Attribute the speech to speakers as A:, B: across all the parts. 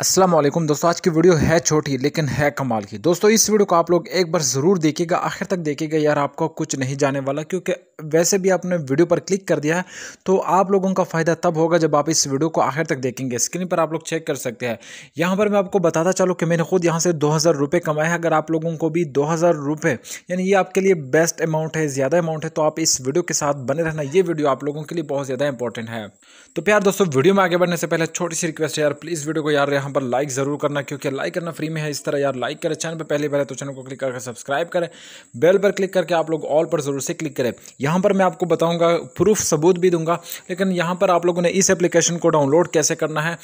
A: असलम दोस्तों आज की वीडियो है छोटी लेकिन है कमाल की दोस्तों इस वीडियो को आप लोग एक बार ज़रूर देखिएगा आखिर तक देखिएगा यार आपको कुछ नहीं जाने वाला क्योंकि वैसे भी आपने वीडियो पर क्लिक कर दिया है तो आप लोगों का फ़ायदा तब होगा जब आप इस वीडियो को आखिर तक देखेंगे स्क्रीन पर आप लोग चेक कर सकते हैं यहाँ पर मैं आपको बताता चलूँ कि मैंने खुद यहाँ से दो हज़ार रुपये कमाए हैं अगर आप लोगों को भी दो हज़ार रुपये यानी ये आपके लिए बेस्ट अमाउंट है ज़्यादा अमाउंट है तो आप इस वीडियो के साथ बने रहना ये वीडियो आप लोगों के लिए बहुत ज़्यादा इंपॉर्टेंट है तो प्यार दोस्तों वीडियो में आगे बढ़ने से पहले छोटी सी रिक्वेस्ट है यार प्लीज़ वीडियो को यार यहाँ पर लाइक ज़रूर करना क्योंकि लाइक करना फ्री में है इस तरह यार लाइक करें चैनल तो पर पहले पहले तो चैनल को क्लिक करके सब्सक्राइब करें बेल पर क्लिक करके आप लोग ऑल पर ज़रूर से क्लिक करें यहाँ पर मैं आपको बताऊँगा प्रूफ सबूत भी दूंगा लेकिन यहाँ पर आप लोगों ने इस एप्लीकेशन को डाउनलोड कैसे करना है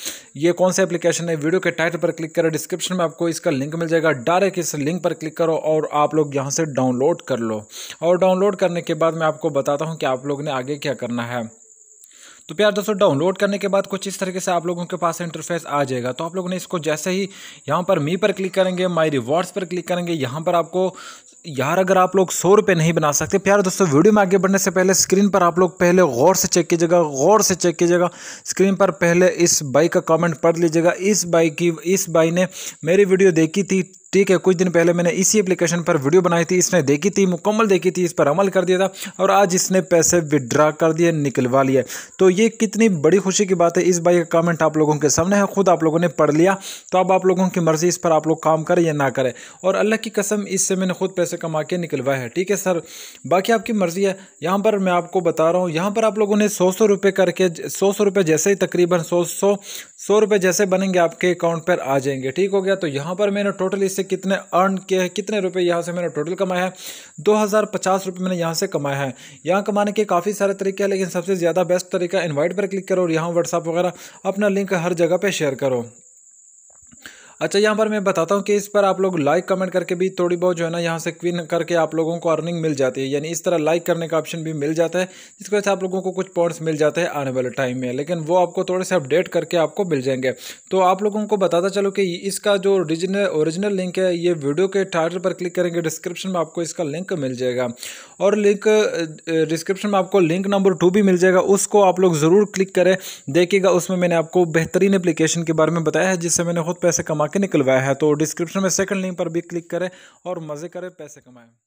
A: ये कौन सा एप्लीकेशन है वीडियो के टाइटल पर क्लिक करें डिस्क्रिप्शन में आपको इसका लिंक मिल जाएगा डायरेक्ट इस लिंक पर क्लिक करो और आप लोग यहाँ से डाउनलोड कर लो और डाउनलोड करने के बाद मैं आपको बताता हूँ कि आप लोग ने आगे क्या करना है तो प्यार दोस्तों डाउनलोड करने के बाद कुछ इस तरीके से आप लोगों के पास इंटरफेस आ जाएगा तो आप लोगों ने इसको जैसे ही यहाँ पर मी पर क्लिक करेंगे माई रिवॉर्ड्स पर क्लिक करेंगे यहाँ पर आपको यार अगर आप लोग सौ रुपये नहीं बना सकते प्यार दोस्तों वीडियो में आगे बढ़ने से पहले स्क्रीन पर आप लोग पहले गौर से चेक कीजिएगा गौर से चेक कीजिएगा स्क्रीन पर पहले इस बाई का कमेंट पढ़ लीजिएगा इस बाई की इस बाई ने मेरी वीडियो देखी थी ठीक है कुछ दिन पहले मैंने इसी एप्लीकेशन पर वीडियो बनाई थी इसने देखी थी मुकम्मल देखी थी इस पर अमल कर दिया था और आज इसने पैसे विदड्रा कर दिए निकलवा लिए तो ये कितनी बड़ी खुशी की बात है इस बाई का कमेंट आप लोगों के सामने है खुद आप लोगों ने पढ़ लिया तो अब आप लोगों की मर्ज़ी इस पर आप लोग काम करें या ना करें और अल्लाह की कसम इससे मैंने खुद पैसे कमा के निकलवाए हैं ठीक है सर बाकी आपकी मर्ज़ी है यहाँ पर मैं आपको बता रहा हूँ यहाँ पर आप लोगों ने सौ सौ रुपये करके सौ सौ रुपये जैसे ही तकरीबन सौ सौ सौ रुपये जैसे बनेंगे आपके अकाउंट पर आ जाएंगे ठीक हो गया तो यहाँ पर मैंने टोटल इससे कितने अर्न किए हैं कितने रुपए यहाँ से मैंने टोटल कमाए हैं दो हज़ार पचास रुपये मैंने यहाँ से कमाए हैं यहाँ कमाने के काफ़ी सारे तरीके हैं लेकिन सबसे ज़्यादा बेस्ट तरीका इन्वाइट पर क्लिक करो और यहाँ व्हाट्सअप वगैरह अपना लिंक हर जगह पर शेयर करो अच्छा यहाँ पर मैं बताता हूँ कि इस पर आप लोग लाइक कमेंट करके भी थोड़ी बहुत जो है ना यहाँ से क्विन करके आप लोगों को अर्निंग मिल जाती है यानी इस तरह लाइक करने का ऑप्शन भी मिल जाता है जिसकी वजह से आप लोगों को कुछ पॉइंट्स मिल जाते हैं आने वाले टाइम में लेकिन वो आपको थोड़े से अपडेट करके आपको मिल जाएंगे तो आप लोगों को बताता चलो कि इसका जो ओरिजिनल ओरिजिनल लिंक है ये वीडियो के टाइटल पर क्लिक करेंगे डिस्क्रिप्शन में आपको इसका लिंक मिल जाएगा और लिंक डिस्क्रिप्शन में आपको लिंक नंबर टू भी मिल जाएगा उसको आप लोग ज़रूर क्लिक करें देखिएगा उसमें मैंने आपको बेहतरीन एप्लीकेशन के बारे में बताया है जिससे मैंने खुद पैसे कमा धमाके के निकलवाया है तो डिस्क्रिप्शन में सेकंड लिंक पर भी क्लिक करें और मज़े करें पैसे कमाएं